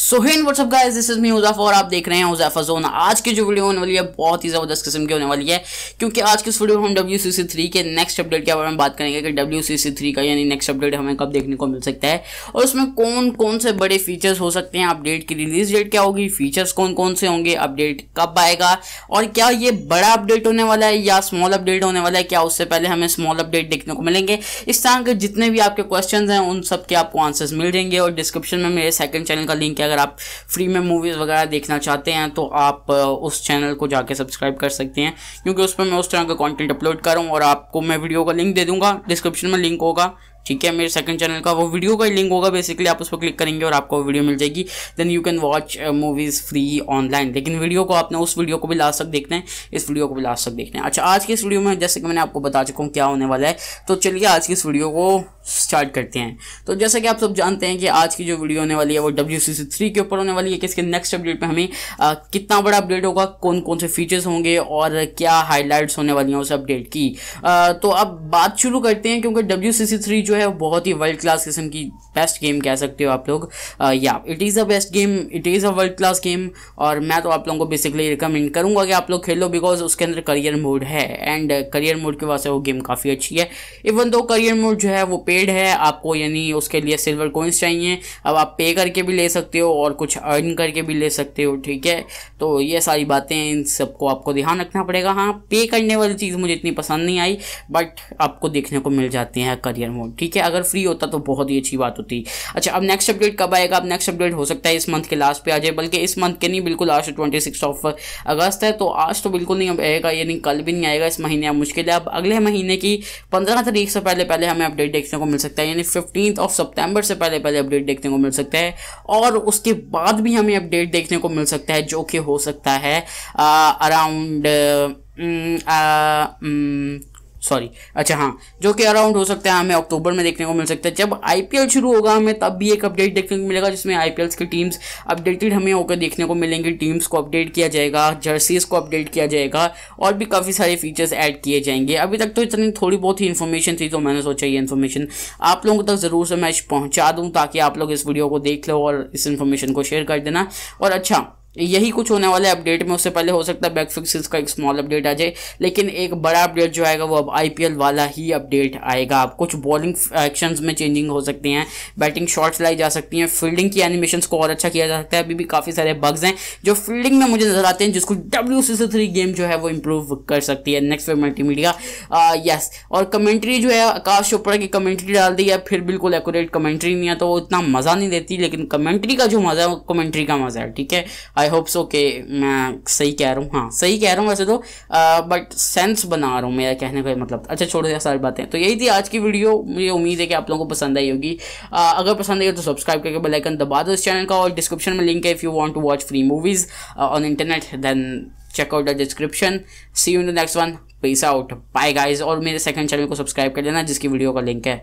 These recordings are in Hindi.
सोहेन what's up guys this is me उजाफा और आप देख रहे हैं उजाफा जोन आज की जो वीडियो होने वाली है बहुत ही ज़बरदस्त किस्म की होने वाली है क्योंकि आज की इस वीडियो में हम डब्ल्यू सी सी थ्री के नेक्स्ट अपडेट के बारे में बात करेंगे कि डब्ल्यू सी सी थ्री का यानी नेक्स्ट अपडेट हमें कब देखने को मिल सकता है और उसमें कौन कौन से बड़े फीचर्स हो सकते हैं अपडेट की रिलीज डेट क्या होगी फीचर्स कौन कौन से होंगे अपडेट कब आएगा और क्या ये बड़ा अपडेट होने वाला है या स्मॉल अपडेट होने वाला है क्या उससे पहले हमें स्मॉल अपडेट देखने को मिलेंगे इस तरह के जितने भी आपके क्वेश्चन हैं उन सबके आपको आंसर्स मिल जाएंगे और डिस्क्रिप्शन में मेरे सेकंड चैनल का लिंक है अगर आप फ्री में मूवीज़ वगैरह देखना चाहते हैं तो आप उस चैनल को जाके सब्सक्राइब कर सकते हैं क्योंकि उस पर मैं उस तरह का कॉन्टेंट अपलोड करूँ और आपको मैं वीडियो का लिंक दे दूँगा डिस्क्रिप्शन में लिंक होगा ठीक है मेरे सेकंड चैनल का वो वीडियो का ही लिंक होगा बेसिकली आप उस पर क्लिक करेंगे और आपको वीडियो मिल जाएगी then you can watch movies free online लेकिन वीडियो को आपने उस वीडियो को भी लास्ट तक देखना है इस वीडियो को भी लास्ट तक देखना है अच्छा आज की इस वीडियो में जैसे कि मैंने आपको बता चुका हूँ क्या होने वाला है तो चलिए आज की इस वीडियो को स्टार्ट करते हैं तो जैसा कि आप सब जानते हैं कि आज की जो वीडियो होने वाली है वो डब्ल्यू सी सी थ्री के ऊपर होने वाली है कि इसके नेक्स्ट अपडेट में हमें आ, कितना बड़ा अपडेट होगा कौन कौन से फीचर्स होंगे और क्या हाईलाइट्स होने वाली हैं उस अपडेट की आ, तो अब बात शुरू करते हैं क्योंकि डब्ल्यू सी सी थ्री जो है बहुत ही वर्ल्ड क्लास किस्म की बेस्ट गेम कह सकते हो आप लोग या it is a best game it is a world class game और मैं तो आप लोगों को बेसिकली रिकमेंड करूँगा कि आप लोग खेलो बिकॉज उसके अंदर करियर मोड है एंड करियर मोड के वजह से वो गेम काफ़ी अच्छी है इवन दो करियर मोड जो है वो पेड है आपको यानी उसके लिए सिल्वर कोइंस चाहिए अब आप पे करके भी ले सकते हो और कुछ अर्न करके भी ले सकते हो ठीक है तो ये सारी बातें इन सबको आपको ध्यान रखना पड़ेगा हाँ पे करने वाली चीज़ मुझे इतनी पसंद नहीं आई बट आपको देखने को मिल जाती है करियर मोड ठीक है अगर फ्री होता तो बहुत ही अच्छी बात होती अच्छा अब नेक्स्ट अपडेट कब आएगा अब नेक्स्ट अपडेट हो सकता है इस मंथ के लास्ट पे आ जाए बल्कि इस मंथ के नहीं बिल्कुल last twenty six of August है तो आज तो बिल्कुल नहीं आएगा यानी कल भी नहीं आएगा इस महीने अब मुश्किल है अब अगले महीने की पंद्रह तारीख से पहले पहले हमें अपडेट देखने को मिल सकता है यानी फिफ्टीन ऑफ सितंबर से पहले पहले अपडेट देखने को मिल सकता है और उसके बाद भी हमें अपडेट देखने को मिल सकता है जो कि हो सकता है अराउंड uh, सॉरी अच्छा हाँ जो कि अराउंड हो सकता है हमें अक्टूबर में देखने को मिल सकता है जब आईपीएल शुरू होगा हमें तब भी एक अपडेट देखने को मिलेगा जिसमें आईपीएल्स की टीम्स अपडेटेड हमें होकर देखने को मिलेंगी टीम्स को अपडेट किया जाएगा जर्सीज को अपडेट किया जाएगा और भी काफ़ी सारे फीचर्स ऐड किए जाएंगे अभी तक तो इतनी थोड़ी बहुत ही इन्फॉर्मेशन थी तो मैंने सोचा ये इन्फॉर्मेशन आप लोगों तक ज़रूर से मैं पहुँचा दूँ ताकि आप लोग इस वीडियो को देख लो और इस इन्फॉर्मेशन को शेयर कर देना और अच्छा यही कुछ होने वाले अपडेट में उससे पहले हो सकता है बैक फिक्स का एक स्मॉल अपडेट आ जाए लेकिन एक बड़ा अपडेट जो आएगा वो अब आईपीएल वाला ही अपडेट आएगा अब कुछ बॉलिंग एक्शंस में चेंजिंग हो सकती हैं बैटिंग शॉट्स लाई जा सकती हैं फील्डिंग की एनिमेशन को और अच्छा किया जा सकता है अभी भी काफ़ी सारे बग्स हैं जो फील्डिंग में मुझे नजर आते हैं जिसको डब्ल्यू गेम जो है वो इम्प्रूव कर सकती है नेक्स्ट वे मल्टीमीडिया यस और कमेंट्री जो है आकाश चोपड़ा की कमेंट्री डाल दी है फिर बिल्कुल एकूरेट कमेंट्री नहीं है तो वो इतना मज़ा नहीं देती लेकिन कमेंट्री का जो मज़ा है वो कमेंट्री का मज़ा है ठीक है आई होप सो के मैं सही कह रहा हूँ हाँ सही कह रहा हूँ वैसे तो बट सेंस बना रहा हूँ मेरा कहने का मतलब अच्छा छोड़ दिया सारी बातें तो यही थी आज की वीडियो मुझे उम्मीद है कि आप लोगों को पसंद आई होगी uh, अगर पसंद आई तो सब्सक्राइब करके बेल आइकन दबा दो इस चैनल का और डिस्क्रिप्शन में लिंक है if you want to watch free movies on internet then check out the description see you in the next one peace out bye guys और मेरे सेकंड चैनल को सब्सक्राइब कर देना जिसकी वीडियो का लिंक है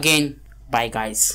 अगेन बाय गाइज